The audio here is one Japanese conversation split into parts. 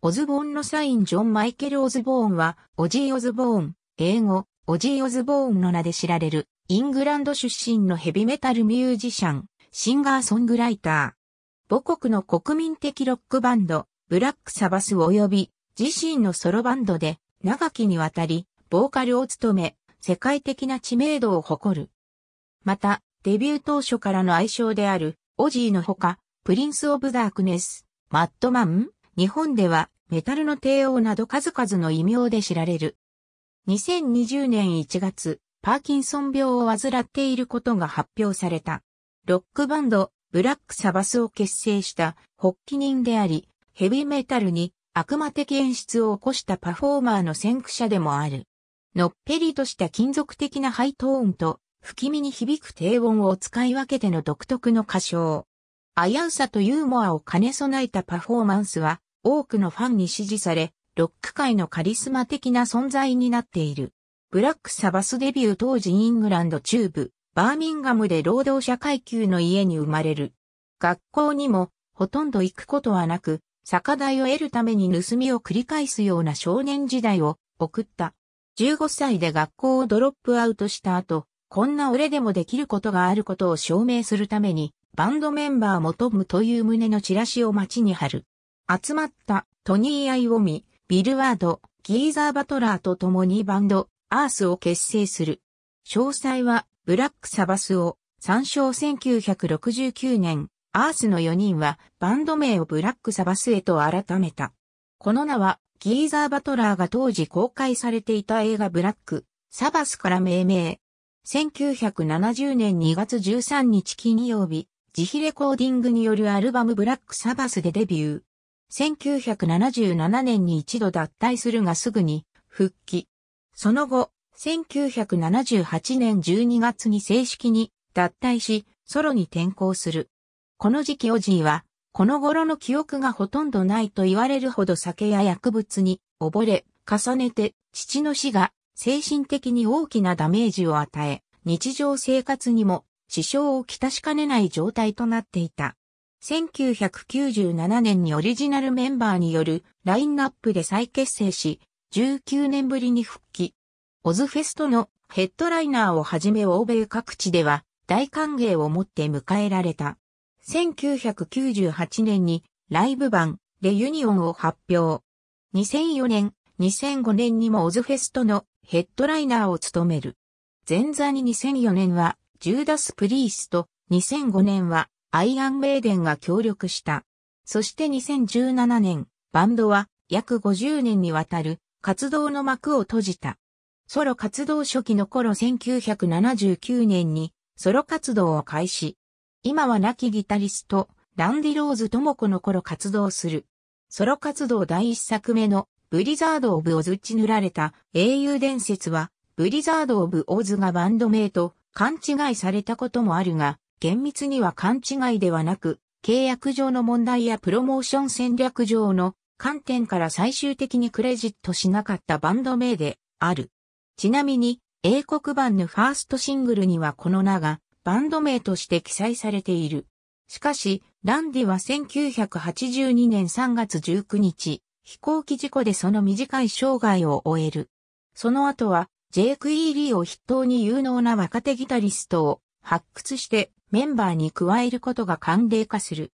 オズボーンのサインジョン・マイケル・オズボーンは、オジー・オズボーン、英語、オジー・オズボーンの名で知られる、イングランド出身のヘビメタルミュージシャン、シンガーソングライター。母国の国民的ロックバンド、ブラック・サバス及び、自身のソロバンドで、長きにわたり、ボーカルを務め、世界的な知名度を誇る。また、デビュー当初からの愛称である、オジーのほか、プリンス・オブ・ダークネス、マットマン、日本ではメタルの帝王など数々の異名で知られる。2020年1月、パーキンソン病を患っていることが発表された。ロックバンド、ブラックサバスを結成した発起人であり、ヘビーメタルに悪魔的演出を起こしたパフォーマーの先駆者でもある。のっぺりとした金属的なハイトーンと、不気味に響く低音を使い分けての独特の歌唱。危うさとユーモアを兼ね備えたパフォーマンスは、多くのファンに支持され、ロック界のカリスマ的な存在になっている。ブラックサバスデビュー当時イングランド中部、バーミンガムで労働者階級の家に生まれる。学校にもほとんど行くことはなく、酒代を得るために盗みを繰り返すような少年時代を送った。15歳で学校をドロップアウトした後、こんな俺でもできることがあることを証明するために、バンドメンバーもトムという旨のチラシを街に貼る。集まったトニー・アイ・オミ、ビルワード、ギーザー・バトラーと共にバンド、アースを結成する。詳細は、ブラック・サバスを、参照1969年、アースの4人はバンド名をブラック・サバスへと改めた。この名は、ギーザー・バトラーが当時公開されていた映画ブラック、サバスから命名。1970年2月13日金曜日、自費レコーディングによるアルバムブラックサバスでデビュー。1977年に一度脱退するがすぐに復帰。その後、1978年12月に正式に脱退し、ソロに転校する。この時期オジーは、この頃の記憶がほとんどないと言われるほど酒や薬物に溺れ、重ねて父の死が精神的に大きなダメージを与え、日常生活にも支障をきたしかねない状態となっていた。1997年にオリジナルメンバーによるラインナップで再結成し、19年ぶりに復帰。オズフェストのヘッドライナーをはじめ欧米各地では大歓迎をもって迎えられた。1998年にライブ版レユニオンを発表。2004年、2005年にもオズフェストのヘッドライナーを務める。前座に2004年はジューダス・プリースト、2005年はアイアンメイデンが協力した。そして2017年、バンドは約50年にわたる活動の幕を閉じた。ソロ活動初期の頃1979年にソロ活動を開始。今は亡きギタリスト、ランディ・ローズ・トモコの頃活動する。ソロ活動第一作目のブリザード・オブ・オズち塗られた英雄伝説はブリザード・オブ・オズがバンド名と勘違いされたこともあるが、厳密には勘違いではなく、契約上の問題やプロモーション戦略上の観点から最終的にクレジットしなかったバンド名である。ちなみに、英国版のファーストシングルにはこの名がバンド名として記載されている。しかし、ランディは1982年3月19日、飛行機事故でその短い生涯を終える。その後は、ジェイク・イーリーを筆頭に有能な若手ギタリストを発掘してメンバーに加えることが慣例化する。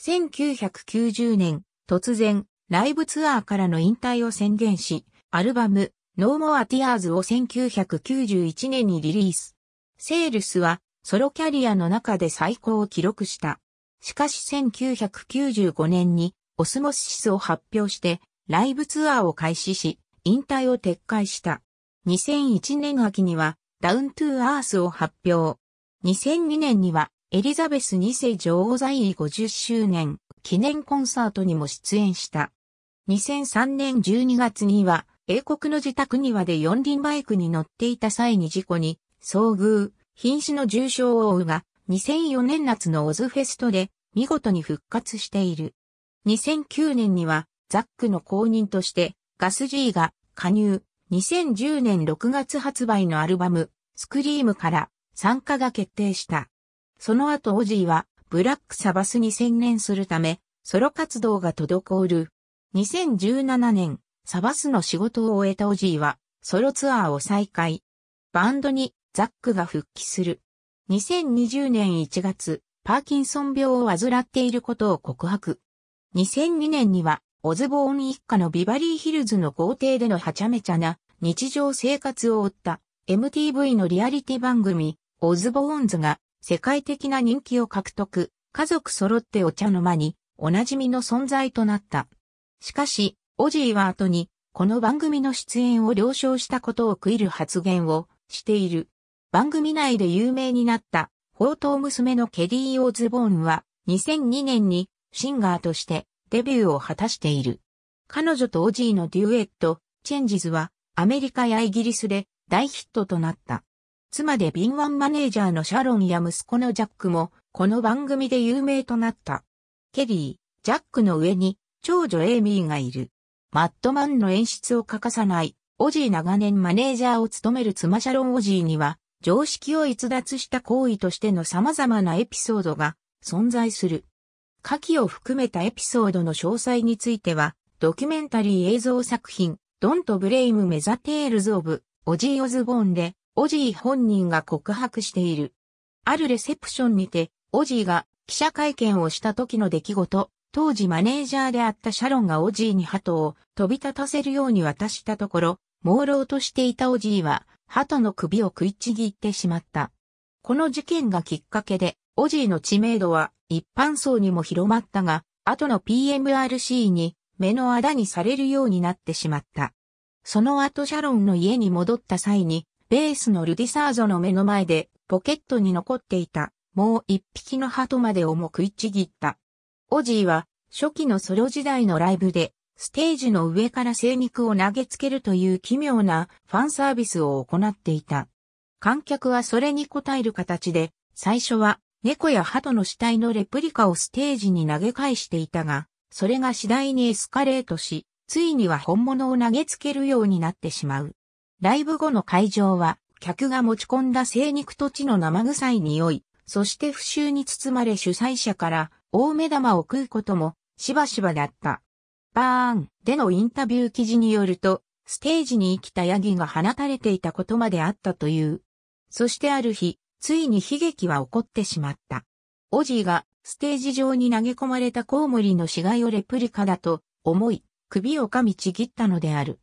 1990年、突然、ライブツアーからの引退を宣言し、アルバム、No More Tears を1991年にリリース。セールスは、ソロキャリアの中で最高を記録した。しかし1995年に、オスモシスを発表して、ライブツアーを開始し、引退を撤回した。2001年秋には、ダウントゥーアースを発表。2002年にはエリザベス2世女王在位50周年記念コンサートにも出演した。2003年12月には英国の自宅庭で四輪バイクに乗っていた際に事故に遭遇、瀕死の重傷を負うが2004年夏のオズフェストで見事に復活している。2009年にはザックの後任としてガス G が加入。2010年6月発売のアルバムスクリームから参加が決定した。その後オジーはブラックサバスに専念するため、ソロ活動が滞る。2017年、サバスの仕事を終えたオジーは、ソロツアーを再開。バンドにザックが復帰する。2020年1月、パーキンソン病を患っていることを告白。2002年には、オズボーン一家のビバリーヒルズの豪邸でのはちゃめちゃな日常生活を追った MTV のリアリティ番組オズボーンズが世界的な人気を獲得、家族揃ってお茶の間におなじみの存在となった。しかし、オジーは後に、この番組の出演を了承したことを悔いる発言をしている。番組内で有名になった、宝刀娘のケリー・オズボーンは、2002年にシンガーとしてデビューを果たしている。彼女とオジーのデュエット、チェンジズはアメリカやイギリスで大ヒットとなった。妻で敏腕マネージャーのシャロンや息子のジャックも、この番組で有名となった。ケリー、ジャックの上に、長女エイミーがいる。マットマンの演出を欠かさない、オジー長年マネージャーを務める妻シャロンオジーには、常識を逸脱した行為としての様々なエピソードが存在する。下記を含めたエピソードの詳細については、ドキュメンタリー映像作品、ドンとブレイムメザテールズオブ、オジーオズボーンで、オジー本人が告白している。あるレセプションにて、オジーが記者会見をした時の出来事、当時マネージャーであったシャロンがオジーに鳩を飛び立たせるように渡したところ、朦朧としていたオジーは、鳩の首を食いちぎってしまった。この事件がきっかけで、オジーの知名度は一般層にも広まったが、後の PMRC に目のあだにされるようになってしまった。その後シャロンの家に戻った際に、ベースのルディサーゾの目の前で、ポケットに残っていた、もう一匹の鳩まで重く食いちぎった。オジーは、初期のソロ時代のライブで、ステージの上から精肉を投げつけるという奇妙なファンサービスを行っていた。観客はそれに応える形で、最初は猫や鳩の死体のレプリカをステージに投げ返していたが、それが次第にエスカレートし、ついには本物を投げつけるようになってしまう。ライブ後の会場は、客が持ち込んだ精肉と地の生臭い匂い、そして不臭に包まれ主催者から大目玉を食うこともしばしばだった。バーンでのインタビュー記事によると、ステージに生きたヤギが放たれていたことまであったという。そしてある日、ついに悲劇は起こってしまった。オジーがステージ上に投げ込まれたコウモリの死骸をレプリカだと思い、首を噛みちぎったのである。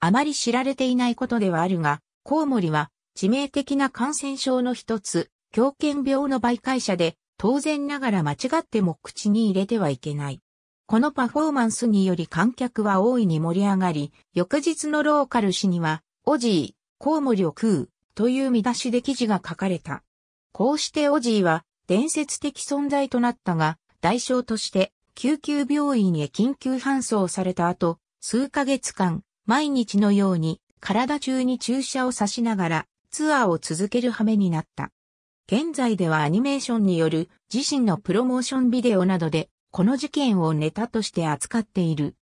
あまり知られていないことではあるが、コウモリは致命的な感染症の一つ、狂犬病の媒介者で、当然ながら間違っても口に入れてはいけない。このパフォーマンスにより観客は大いに盛り上がり、翌日のローカル誌には、オジー、コウモリを食う、という見出しで記事が書かれた。こうしてオジーは伝説的存在となったが、代償として救急病院へ緊急搬送された後、数ヶ月間、毎日のように体中に注射を刺しながらツアーを続ける羽目になった。現在ではアニメーションによる自身のプロモーションビデオなどでこの事件をネタとして扱っている。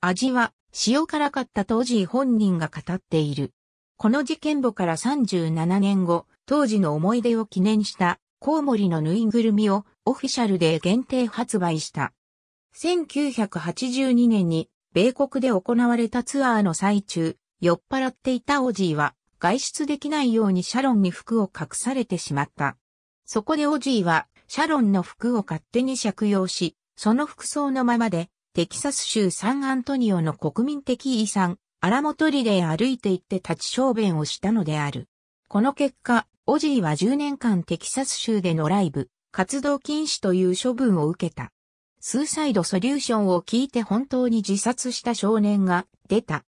味は塩辛かった当時本人が語っている。この事件簿から37年後、当時の思い出を記念したコウモリのぬいぐるみをオフィシャルで限定発売した。1982年に米国で行われたツアーの最中、酔っ払っていたオジーは、外出できないようにシャロンに服を隠されてしまった。そこでオジーは、シャロンの服を勝手に借用し、その服装のままで、テキサス州サンアントニオの国民的遺産、アラモトリで歩いて行って立ち小便をしたのである。この結果、オジーは10年間テキサス州でのライブ、活動禁止という処分を受けた。スーサイドソリューションを聞いて本当に自殺した少年が出た。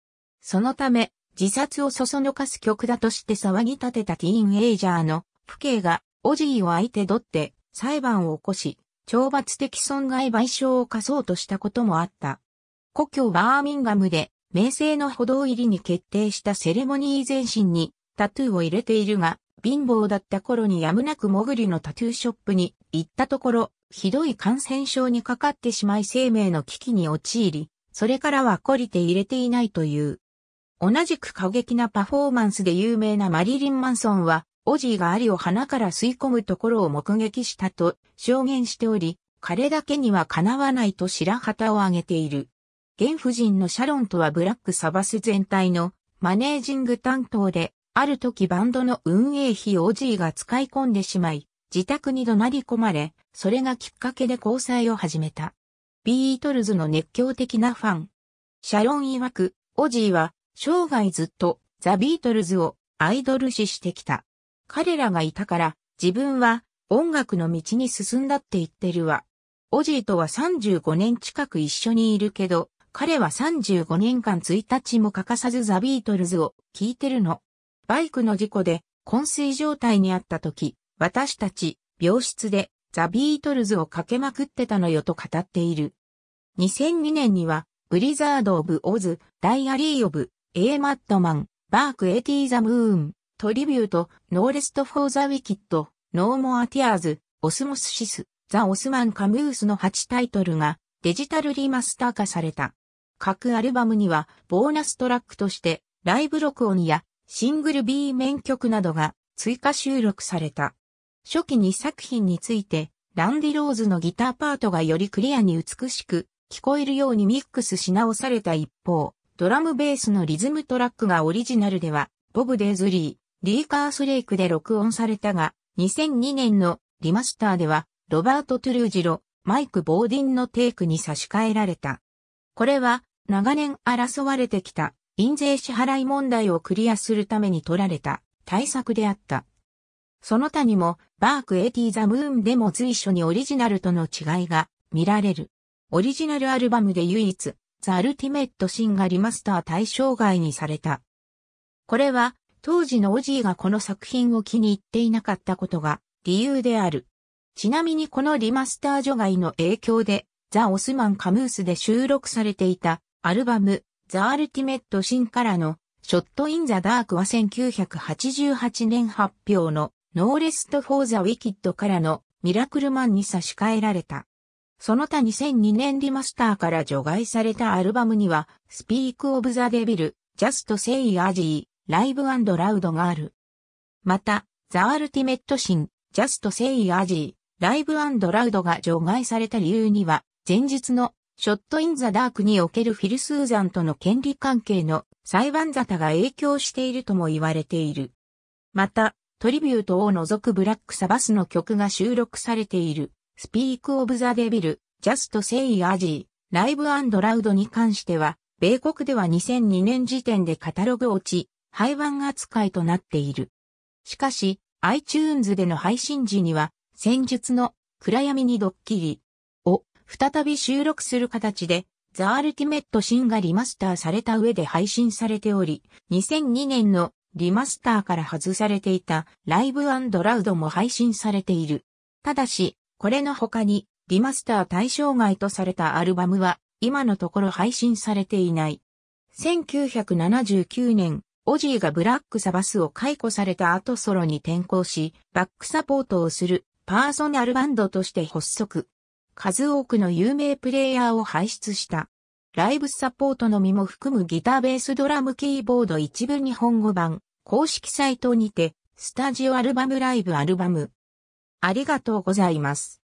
そのため、自殺をそそのかす曲だとして騒ぎ立てたティーンエイジャーの父兄がオジーを相手取って裁判を起こし、懲罰的損害賠償を課そうとしたこともあった。故郷バーミンガムで、名声の歩道入りに決定したセレモニー前身にタトゥーを入れているが、貧乏だった頃にやむなくモグリのタトゥーショップに行ったところ、ひどい感染症にかかってしまい生命の危機に陥り、それからは懲りて入れていないという。同じく過激なパフォーマンスで有名なマリリン・マンソンは、オジーがアリを鼻から吸い込むところを目撃したと証言しており、彼だけにはかなわないと白旗を上げている。現夫人のシャロンとはブラックサバス全体のマネージング担当で、ある時バンドの運営費をオジーが使い込んでしまい、自宅に怒鳴り込まれ、それがきっかけで交際を始めた。ビートルズの熱狂的なファン。シャロン曰く、オジーは生涯ずっとザ・ビートルズをアイドル視してきた。彼らがいたから自分は音楽の道に進んだって言ってるわ。オジーとは35年近く一緒にいるけど、彼は35年間1日も欠かさずザ・ビートルズを聴いてるの。バイクの事故で昏睡状態にあった時、私たち、病室で、ザ・ビートルズをかけまくってたのよと語っている。2002年には、ブリザード・オブ・オズ、ダイアリー・オブ、エー・マットマン、バーク・エティ・ザ・ムーン、トリビュート、ノーレスト・フォー・ザ・ウィキッド、ノー・モア・ティアーズ、オスモス・シス、ザ・オスマン・カムースの8タイトルがデジタルリマスター化された。各アルバムにはボーナストラックとしてライブ録音やシングル B 面曲などが追加収録された。初期2作品について、ランディ・ローズのギターパートがよりクリアに美しく聞こえるようにミックスし直された一方、ドラムベースのリズムトラックがオリジナルでは、ボブ・デイズリー、リー・カースレイクで録音されたが、2002年のリマスターでは、ロバート・トゥルージロ、マイク・ボーディンのテイクに差し替えられた。これは、長年争われてきた、印税支払い問題をクリアするために取られた対策であった。その他にも、バークエティザムーンでも随所にオリジナルとの違いが見られる。オリジナルアルバムで唯一、ザ・アルティメット・シンがリマスター対象外にされた。これは、当時のオジーがこの作品を気に入っていなかったことが理由である。ちなみにこのリマスター除外の影響で、ザ・オスマン・カムースで収録されていたアルバム、ザ・アルティメット・シンからのショット・イン・ザ・ダークは1988年発表のノーレスト・フォー・ザ・ウィキッドからのミラクルマンに差し替えられた。その他2002年リマスターから除外されたアルバムには、スピーク・オブ・ザ・デビル、ジャスト・セイ・アジー、ライブ・アンド・ラウドがある。また、ザ・アルティメット・シン、ジャスト・セイ・アジー、ライブ・アンド・ラウドが除外された理由には、前日のショット・イン・ザ・ダークにおけるフィル・スーザンとの権利関係の裁判沙汰が影響しているとも言われている。また、トリビュートを除くブラックサバスの曲が収録されている、スピークオブザデビル、ジャストセイアジー、ライブラウドに関しては、米国では2002年時点でカタログ落ち、廃盤扱いとなっている。しかし、iTunes での配信時には、戦術の暗闇にドッキリを再び収録する形で、ザ・アルティメット・シンがリマスターされた上で配信されており、2002年のリマスターから外されていたライブラウドも配信されている。ただし、これの他にリマスター対象外とされたアルバムは今のところ配信されていない。1979年、オジーがブラックサバスを解雇された後ソロに転向し、バックサポートをするパーソナルバンドとして発足。数多くの有名プレイヤーを輩出した。ライブサポートのみも含むギターベースドラムキーボード一部日本語版、公式サイトにて、スタジオアルバムライブアルバム。ありがとうございます。